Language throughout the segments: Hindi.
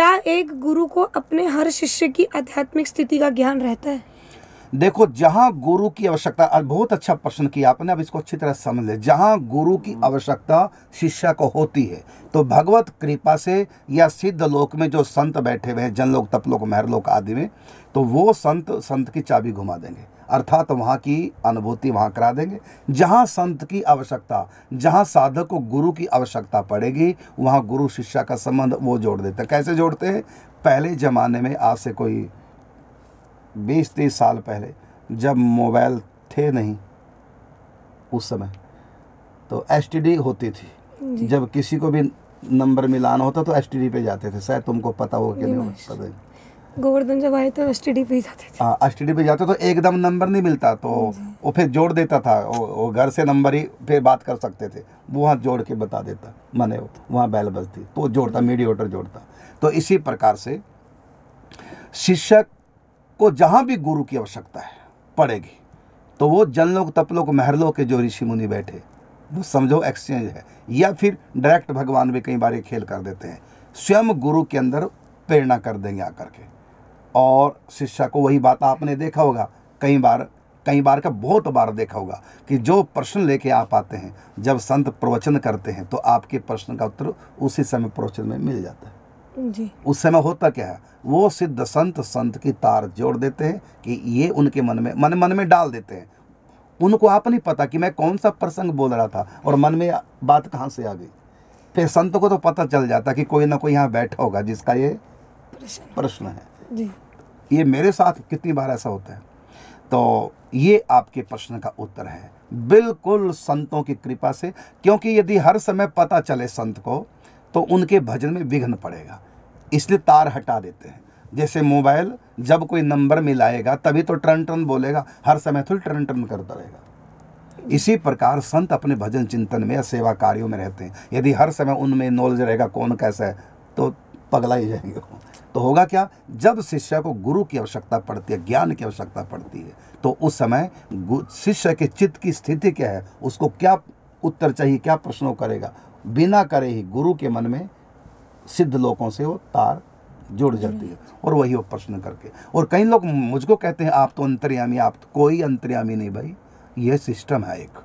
क्या एक गुरु को अपने हर शिष्य की आध्यात्मिक स्थिति का ज्ञान रहता है देखो जहाँ गुरु की आवश्यकता बहुत अच्छा प्रश्न किया आपने अब इसको अच्छी तरह समझ ले जहाँ गुरु की आवश्यकता शिष्य को होती है तो भगवत कृपा से या सिद्ध लोक में जो संत बैठे हुए हैं जनलोक तपलोक मेहरलोक आदि में तो वो संत संत की चाबी घुमा देंगे अर्थात वहाँ की अनुभूति वहाँ करा देंगे जहाँ संत की आवश्यकता जहाँ साधक को गुरु की आवश्यकता पड़ेगी वहाँ गुरु शिष्य का संबंध वो जोड़ देते हैं कैसे जोड़ते हैं पहले ज़माने में आज से कोई बीस तीस साल पहले जब मोबाइल थे नहीं उस समय तो एस होती थी जब किसी को भी नंबर मिलाना होता तो एस पे जाते थे शायद तुमको पता हो कि नहीं नहीं। गोवर्धन जब आए तो एसटीडी पे जाते थे हाँ एसटीडी पे जाते तो एकदम नंबर नहीं मिलता तो हाँ वो फिर जोड़ देता था वो घर से नंबर ही फिर बात कर सकते थे वो वहाँ जोड़ के बता देता माने वहाँ बैल बजती तो जोड़ता मीडिएटर जोड़ता तो इसी प्रकार से शिक्षक को जहाँ भी गुरु की आवश्यकता है पड़ेगी तो वो जनलोक तपलोक महरलोक के जो ऋषि मुनि बैठे वो समझो एक्सचेंज है या फिर डायरेक्ट भगवान भी कई बार खेल कर देते हैं स्वयं गुरु के अंदर प्रेरणा कर देंगे आकर के और शिष्य को वही बात आपने देखा होगा कई बार कई बार का बहुत बार देखा होगा कि जो प्रश्न लेके आप आते हैं जब संत प्रवचन करते हैं तो आपके प्रश्न का उत्तर उसी समय प्रवचन में मिल जाता है जी उस समय होता क्या है वो सिद्ध संत संत की तार जोड़ देते हैं कि ये उनके मन में मन मन में डाल देते हैं उनको आप नहीं पता कि मैं कौन सा प्रसंग बोल रहा था और मन में बात कहाँ से आ गई फिर संत को तो पता चल जाता कि कोई ना कोई यहाँ बैठा होगा जिसका ये प्रश्न है जी ये मेरे साथ कितनी बार ऐसा होता है तो ये आपके प्रश्न का उत्तर है बिल्कुल संतों की कृपा से क्योंकि यदि हर समय पता चले संत को तो उनके भजन में विघ्न पड़ेगा इसलिए तार हटा देते हैं जैसे मोबाइल जब कोई नंबर मिलाएगा तभी तो टर्न टर्न बोलेगा हर समय थोड़ी टर्न टर्न करता रहेगा इसी प्रकार संत अपने भजन चिंतन में या सेवा कार्यों में रहते हैं यदि हर समय उनमें नॉलेज रहेगा कौन कैसा है तो पगला ही जाएंगे तो होगा क्या जब शिष्य को गुरु की आवश्यकता पड़ती है ज्ञान की आवश्यकता पड़ती है तो उस समय शिष्य के चित्त की स्थिति क्या है उसको क्या उत्तर चाहिए क्या प्रश्नों करेगा बिना करे ही गुरु के मन में सिद्ध लोगों से वो तार जुड़ जाती है और वही वो प्रश्न करके और कई लोग मुझको कहते हैं आप तो अंतर्यामी आप तो कोई अंतर्यामी नहीं भाई यह सिस्टम है एक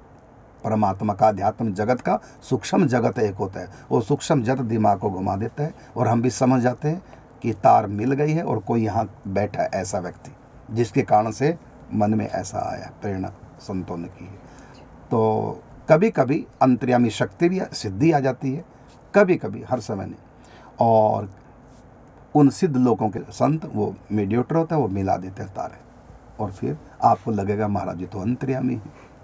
परमात्मा का अध्यात्म जगत का सूक्ष्म जगत एक होता है वो सूक्ष्म जगत दिमाग को घुमा देता है और हम भी समझ जाते हैं की तार मिल गई है और कोई यहाँ बैठा ऐसा व्यक्ति जिसके कारण से मन में ऐसा आया प्रेरणा संतों ने की है तो कभी कभी अंतर्यामी शक्ति भी सिद्धि आ जाती है कभी कभी हर समय नहीं और उन सिद्ध लोगों के संत वो मीडिएटर होता है वो मिला देते हैं तारे और फिर आपको लगेगा महाराज जी तो अंतर्यामी है